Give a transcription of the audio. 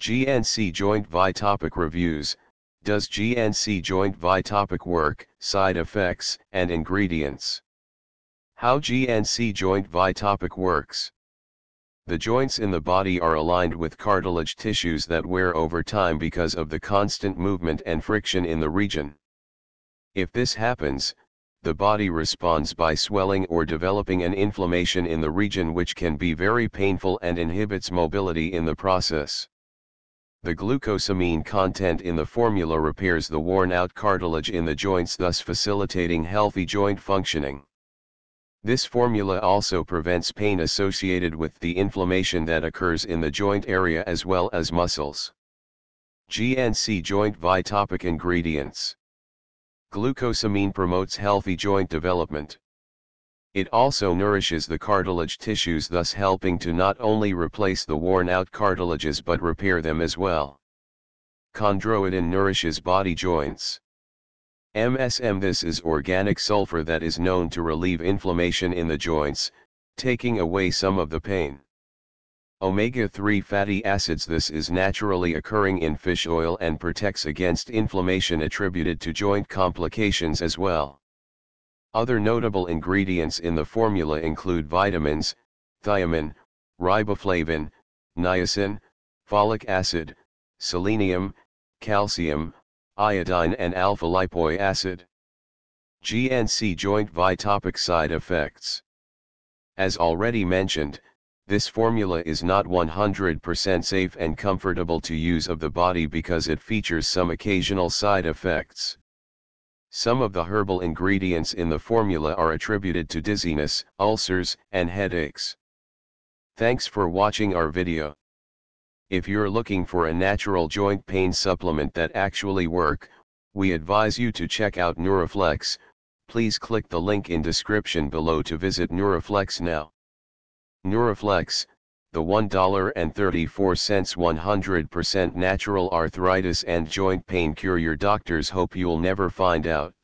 GNC joint VI topic reviews, does GNC joint VI topic work, side effects, and ingredients? How GNC joint VI topic works. The joints in the body are aligned with cartilage tissues that wear over time because of the constant movement and friction in the region. If this happens, the body responds by swelling or developing an inflammation in the region which can be very painful and inhibits mobility in the process. The glucosamine content in the formula repairs the worn-out cartilage in the joints thus facilitating healthy joint functioning. This formula also prevents pain associated with the inflammation that occurs in the joint area as well as muscles. GNC Joint Vitopic Ingredients Glucosamine promotes healthy joint development. It also nourishes the cartilage tissues thus helping to not only replace the worn-out cartilages but repair them as well. Chondroitin nourishes body joints. MSM This is organic sulfur that is known to relieve inflammation in the joints, taking away some of the pain. Omega-3 fatty acids This is naturally occurring in fish oil and protects against inflammation attributed to joint complications as well. Other notable ingredients in the formula include vitamins, thiamine, riboflavin, niacin, folic acid, selenium, calcium, iodine and alpha-lipoic acid. GNC joint vitopic side effects. As already mentioned, this formula is not 100% safe and comfortable to use of the body because it features some occasional side effects. Some of the herbal ingredients in the formula are attributed to dizziness, ulcers, and headaches. Thanks for watching our video. If you're looking for a natural joint pain supplement that actually work, we advise you to check out Neuroflex, please click the link in description below to visit Neuroflex now. Neuroflex, the $1.34 100% natural arthritis and joint pain cure your doctors hope you'll never find out.